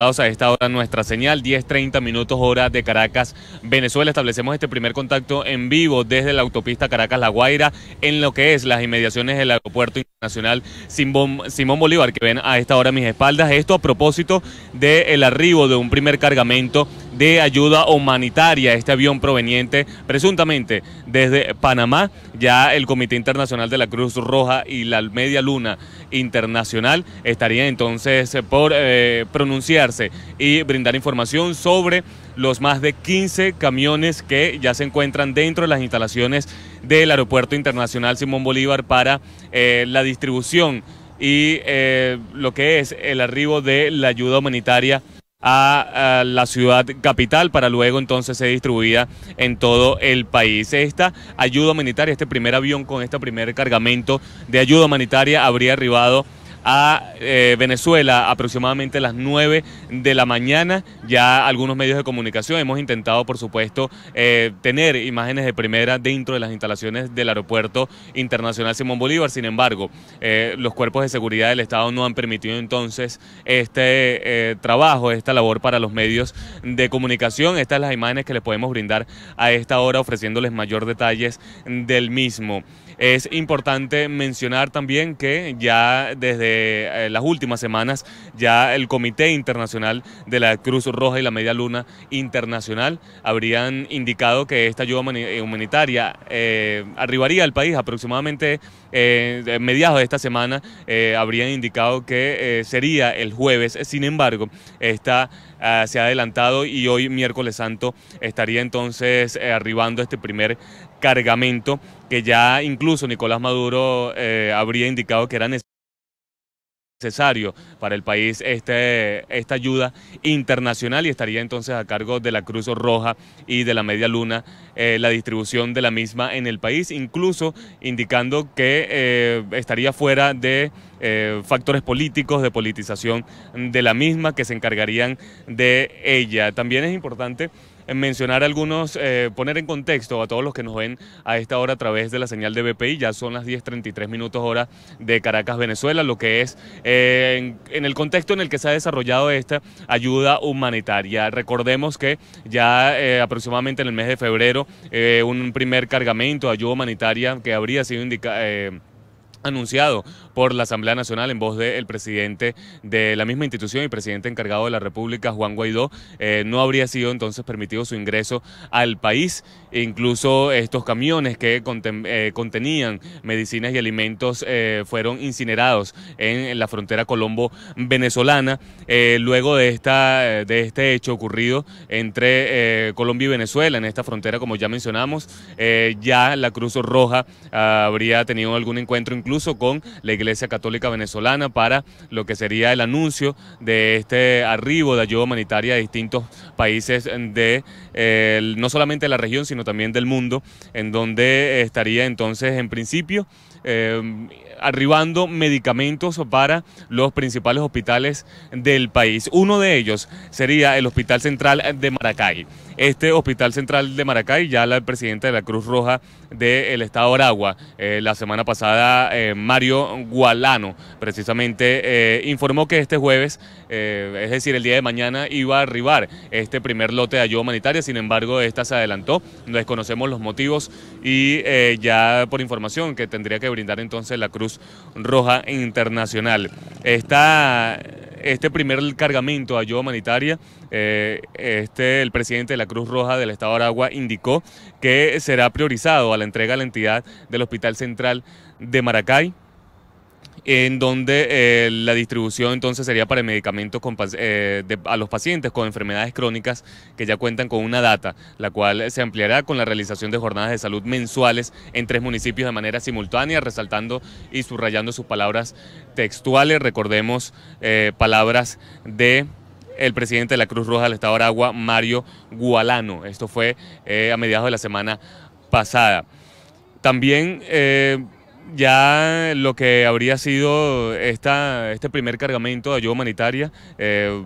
a esta hora nuestra señal, 10.30 minutos hora de Caracas, Venezuela. Establecemos este primer contacto en vivo desde la autopista Caracas-La Guaira, en lo que es las inmediaciones del Aeropuerto Internacional Simón Bolívar, que ven a esta hora mis espaldas. Esto a propósito del arribo de un primer cargamento de ayuda humanitaria. Este avión proveniente presuntamente desde Panamá, ya el Comité Internacional de la Cruz Roja y la Media Luna Internacional estaría entonces eh, por eh, pronunciarse y brindar información sobre los más de 15 camiones que ya se encuentran dentro de las instalaciones del Aeropuerto Internacional Simón Bolívar para eh, la distribución y lo que es el arribo de la ayuda humanitaria a, la ciudad capital para luego entonces ser distribuida en todo el país. Esta ayuda humanitaria, este primer avión con este primer cargamento de ayuda humanitaria habría arribado a eh, Venezuela aproximadamente a las 9 de la mañana. Ya algunos medios de comunicación hemos intentado, por supuesto, eh, tener imágenes de primera dentro de las instalaciones del Aeropuerto Internacional Simón Bolívar. Sin embargo, eh, los cuerpos de seguridad del Estado no han permitido entonces este trabajo, esta labor para los medios de comunicación. Estas son las imágenes que les podemos brindar a esta hora ofreciéndoles mayor detalles del mismo. Es importante mencionar también que ya desde eh, las últimas semanas ya el Comité Internacional de la Cruz Roja y la Media Luna Internacional habrían indicado que esta ayuda eh, humanitaria eh, arribaría al país aproximadamente mediados de esta semana. habrían indicado que sería el jueves. Sin embargo, esta ah, se ha adelantado y hoy miércoles santo estaría entonces arribando este primer cargamento que ya incluso Nicolás Maduro eh, habría indicado que era necesario para el país este, esta ayuda internacional y estaría entonces a cargo de la Cruz Roja y de la Media Luna eh, la distribución de la misma en el país, incluso indicando que eh, estaría fuera de factores políticos, de politización de la misma, que se encargarían de ella. También es importante mencionar algunos, eh, poner en contexto a todos los que nos ven a esta hora a través de la señal de BPI. Ya son las 10.33 minutos hora de Caracas, Venezuela, lo que es eh, en, el contexto en el que se ha desarrollado esta ayuda humanitaria. Recordemos que ya eh, aproximadamente en el mes de febrero un primer cargamento de ayuda humanitaria que habría sido indicado anunciado por la Asamblea Nacional en voz del presidente de la misma institución y presidente encargado de la República, Juan Guaidó, eh, no habría sido entonces permitido su ingreso al país. incluso estos camiones que eh, contenían medicinas y alimentos eh, fueron incinerados en, la frontera colombo-venezolana. luego de, esta, de este hecho ocurrido entre Colombia y Venezuela, en esta frontera, como ya mencionamos, ya la Cruz Roja ah, habría tenido algún encuentro incluso con la Iglesia Católica Venezolana para lo que sería el anuncio de este arribo de ayuda humanitaria a distintos países de eh, no solamente la región, sino también del mundo, en donde estaría entonces en principio eh, arribando medicamentos para los principales hospitales del país. Uno de ellos sería el Hospital Central de Maracay. Este Hospital Central de Maracay, ya la presidenta de la Cruz Roja del Estado Aragua, eh, la semana pasada eh, Mario Gualano. Precisamente eh, informó que este jueves, eh, es decir, el día de mañana, iba a arribar este primer lote de ayuda humanitaria. Sin embargo, esta se adelantó. Desconocemos los motivos y ya por información que tendría que brindar entonces la Cruz Roja Internacional. este primer cargamento de ayuda humanitaria, este, el presidente de la Cruz Roja del Estado de Aragua indicó que será priorizado a la entrega a la entidad del Hospital Central de Maracay, en donde eh, la distribución entonces sería para medicamentos eh, a los pacientes con enfermedades crónicas que ya cuentan con una data, la cual se ampliará con la realización de jornadas de salud mensuales en tres municipios de manera simultánea, resaltando y subrayando sus palabras textuales, recordemos eh, palabras de el presidente de la Cruz Roja del Estado de Aragua, Mario Gualano. Esto fue a mediados de la semana pasada. También ya lo que habría sido esta, este primer cargamento de ayuda humanitaria, eh,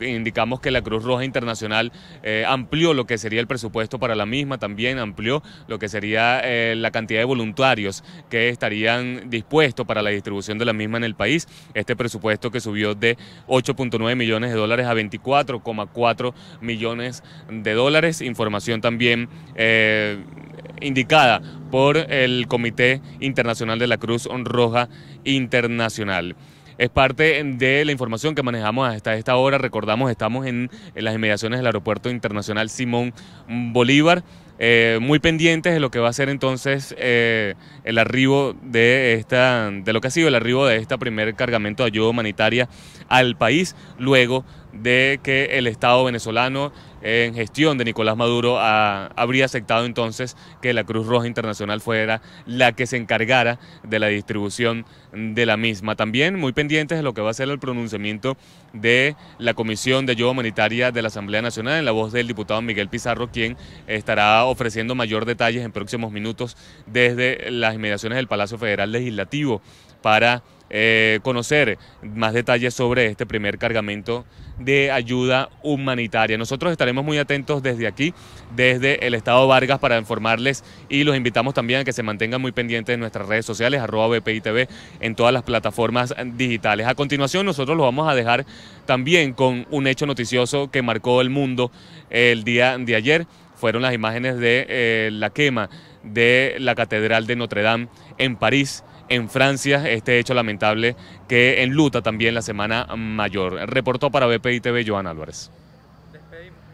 indicamos que la Cruz Roja Internacional eh, amplió lo que sería el presupuesto para la misma, también amplió lo que sería eh, la cantidad de voluntarios que estarían dispuestos para la distribución de la misma en el país. Este presupuesto que subió de 8.9 millones de dólares a 24,4 millones de dólares. Información también eh, indicada por el Comité Internacional de la Cruz Roja Internacional. Es parte de la información que manejamos hasta esta hora. Recordamos, estamos en, las inmediaciones del Aeropuerto Internacional Simón Bolívar. Eh, muy pendientes de lo que va a ser entonces eh, el arribo de esta, de lo que ha sido el arribo de este primer cargamento de ayuda humanitaria al país, luego de que el Estado venezolano en gestión de Nicolás Maduro ah, habría aceptado entonces que la Cruz Roja Internacional fuera la que se encargara de la distribución de la misma. También muy pendientes de lo que va a ser el pronunciamiento de la Comisión de Ayuda Humanitaria de la Asamblea Nacional en la voz del diputado Miguel Pizarro, quien estará ofreciendo mayor detalles en próximos minutos desde las inmediaciones del Palacio Federal Legislativo para eh, conocer más detalles sobre este primer cargamento de ayuda humanitaria. Nosotros estaremos muy atentos desde aquí, desde el Estado Vargas, para informarles y los invitamos también a que se mantengan muy pendientes en nuestras redes sociales, arroba BPITV, en todas las plataformas digitales. A continuación, nosotros los vamos a dejar también con un hecho noticioso que marcó el mundo el día de ayer. Fueron las imágenes de eh, la quema de la Catedral de Notre Dame en París en Francia este hecho lamentable que en luta también la Semana Mayor. Reportó para BPI TV Joan Álvarez. Despedimos.